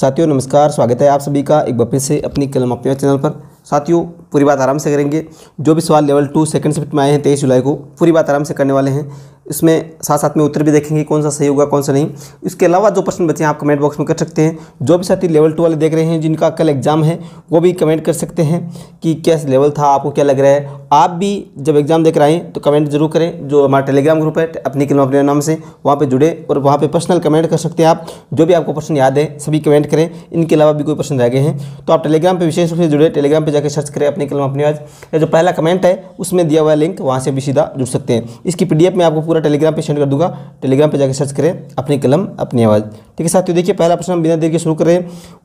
साथियों नमस्कार स्वागत है आप सभी का एक बार फिर से अपनी कलम अपने चैनल पर साथियों पूरी बात आराम से करेंगे जो भी सवाल लेवल टू सेकंड शिफ्ट में आए हैं तेईस जुलाई को पूरी बात आराम से करने वाले हैं इसमें साथ साथ में उत्तर भी देखेंगे कौन सा सही होगा कौन सा नहीं इसके अलावा जो प्रश्न बचे हैं आप कमेंट बॉक्स में कर सकते हैं जो भी साथी लेवल टू वाले देख रहे हैं जिनका कल एग्जाम है वो भी कमेंट कर सकते हैं कि क्या लेवल था आपको क्या लग रहा है आप भी जब एग्जाम देकर आएँ तो कमेंट जरूर करें जो हमारा टेलीग्राम ग्रुप है अपनी कलम अपने नाम से वहाँ पर जुड़े और वहाँ पर पर्सनल कमेंट कर सकते हैं आप जो भी आपको प्रश्न याद है सभी कमेंट करें इनके अलावा भी कोई प्रश्न रह गए हैं तो आप टेलीग्राम पर विशेष रूप से जुड़े टेलीग्राम पर जाकर सर्च करें अपनी कलम अपनी आज जो पहला कमेंट है उसमें दिया हुआ लिंक वहाँ से भी सीधा जुड़ सकते हैं इसकी पी में आपको पूरा टेलीग्राम पे सेंड कर दूंगा टेलीग्राम पे जाकर सर्च करें अपनी कलम अपनी आवाज़ ठीक है साथियों देखिए पहला प्रश्न हम बिना देर के शुरू करें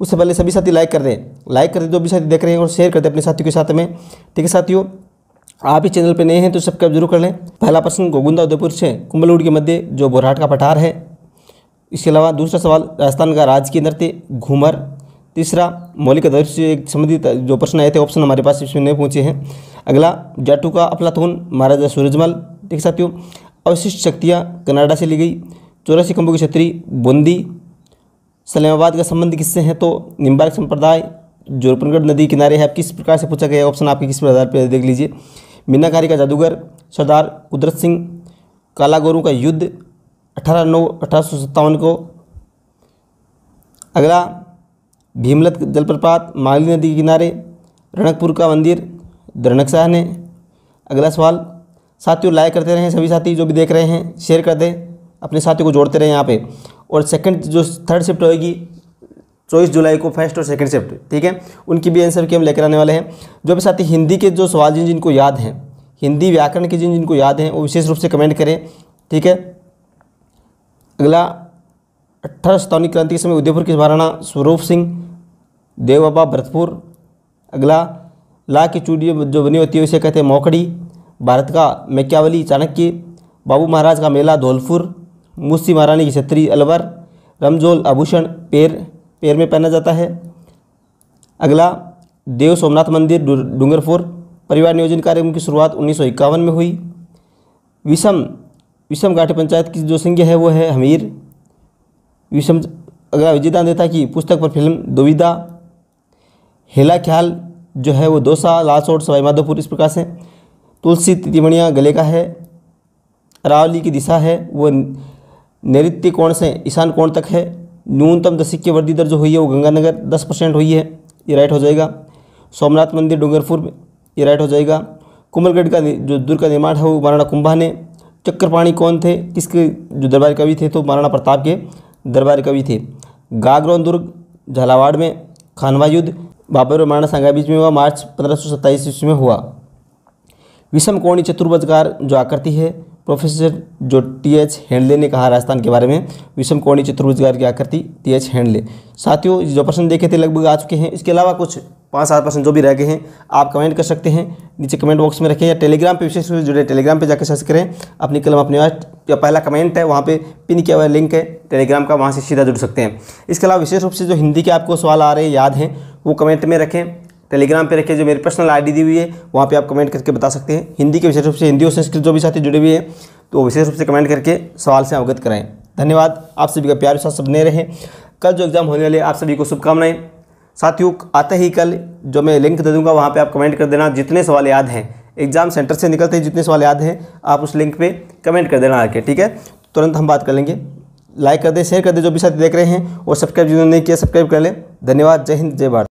उससे पहले सभी साथी लाइक कर दें लाइक कर दें जो तो भी साथी देख रहे हैं और शेयर कर दें अपने साथियों के साथ में ठीक है साथियों आप इस चैनल पर नए हैं तो सब्सक्राइब जरूर कर लें पहला प्रश्न गोगुंदा उदयपुर से कुंबलूड के मध्य जो बोराट का पठार है इसके अलावा दूसरा सवाल राजस्थान का राज राजकीय नृत्य घूमर तीसरा मौलिक आदर्श से संबंधित जो प्रश्न आए थे ऑप्शन हमारे पास इसमें नहीं पहुंचे हैं अगला जाटू का अपलाथून महाराजा सूरजमल ठीक साथियों अवशिष्ट शक्तियाँ कनाडा से ली गई चौरासी खंभों की छतरी बूंदी सलेमाबाद का संबंध किससे है तो निम्बार्क संप्रदाय जोरपनगढ़ नदी किनारे है आप किस प्रकार से पूछा गया ऑप्शन आपके किस आधार पर देख लीजिए मीनाकारी का जादूगर सरदार कुदरत सिंह कालागोरू का युद्ध अठारह नौ अठारह को अगला भीमलत जलप्रपात माली नदी के किनारे रणकपुर का मंदिर दरणक शाह ने अगला सवाल साथियों लाइक करते रहें सभी साथी जो भी देख रहे हैं शेयर कर दें अपने साथियों को जोड़ते रहें यहाँ पे और सेकंड जो थर्ड शिफ्ट होगी चौबीस जुलाई को फर्स्ट और सेकंड शिफ्ट ठीक है उनकी भी आंसर की हम लेकर आने वाले हैं जो भी साथी हिंदी के जो सवाल जिन जिनको याद हैं हिंदी व्याकरण के जिन जिनको याद हैं वो विशेष रूप से कमेंट करें ठीक है अगला अट्ठारह सतावनी क्रांति के समय उदयपुर के महाराणा स्वरूप सिंह देव बाबा भरतपुर अगला ला की चूड़ी जो बनी होती है उसे कहते हैं मौकड़ी भारत का मैक्यावली चाणक्य बाबू महाराज का मेला धौलपुर मुसी महारानी की छत्री अलवर रमजोल आभूषण पैर पैर में पहना जाता है अगला देव सोमनाथ मंदिर डूंगरपुर परिवार नियोजन कार्यक्रम की शुरुआत उन्नीस में हुई विषम विषम घाटी पंचायत की जो संज्ञा है वो है हमीर विषम अगला विजेता देता की पुस्तक पर फिल्म दुविधा हेला ख्याल जो है वो दोसा लाल सवाई माधोपुर इस प्रकार से तुलसी तिमणिया गले का है अरावली की दिशा है वह नैत्य कोण से ईशान कोण तक है न्यूनतम दशिक की वृद्धि जो हुई है वो गंगानगर दस परसेंट हुई है ये राइट हो जाएगा सोमनाथ मंदिर डूंगरपुर में ये राइट हो जाएगा कुमलगढ़ का जो दुर्ग का निर्माण है वो महाराणा कुंभा ने चक्रपाणी कौन थे किसके जो दरबार कवि थे तो महाराणा प्रताप के दरबार कवि थे गागरौन दुर्ग झालावाड़ में खानवा युद्ध बाबर और महाराणा सांगा बीच में हुआ मार्च पंद्रह सौ सत्ताईस ईस्वी में हुआ विषम कोणी चतुर्भुजकार जो आकृति है प्रोफेसर जो टी एच हेंडले ने कहा राजस्थान के बारे में विषम कोणी चतुर्भुजगार की आकृति टी एच हेंडले साथियों जो प्रश्न देखे थे लगभग आ चुके हैं इसके अलावा कुछ पाँच सात प्रश्न जो भी रह गए हैं आप कमेंट कर सकते हैं नीचे कमेंट बॉक्स में रखें या टेलीग्राम पर विशेष रूप से जुड़े टेलीग्राम पर जाकर सर्च करें अपनी कलम अपने जो पहला कमेंट है वहाँ पे पिन किया हुआ लिंक है टेलीग्राम का वहाँ से सीधा जुड़ सकते हैं इसके अलावा विशेष रूप से जो हिंदी के आपको सवाल आ रहे हैं याद हैं वो कमेंट में रखें टेलीग्राम पे रखे जो मेरी पर्सनल आईडी दी हुई है वहाँ पे आप कमेंट करके बता सकते हैं हिंदी के विशेष रूप से हिंदी और संस्कृत जो भी साथी जुड़े हुए हैं तो विशेष रूप से कमेंट करके सवाल से अवगत कराएं धन्यवाद आप सभी का प्यार साथ सब बने रहें कल जो एग्ज़ाम होने वाले आप सभी को शुभकामनाएं साथियों आते ही कल जो मैं लिंक दे दूँगा वहाँ पर आप कमेंट कर देना जितने सवाल याद हैं एग्ज़ाम सेंटर से निकलते हैं जितने सवाल याद हैं आप उस लिंक पर कमेंट कर देना आके ठीक है तुरंत हम बात कर लेंगे लाइक कर दें शेयर कर दें जो भी साथी देख रहे हैं और सब्सक्राइब जिन्होंने नहीं किया सब्सक्राइब कर लें धन्यवाद जय हिंद जय भारत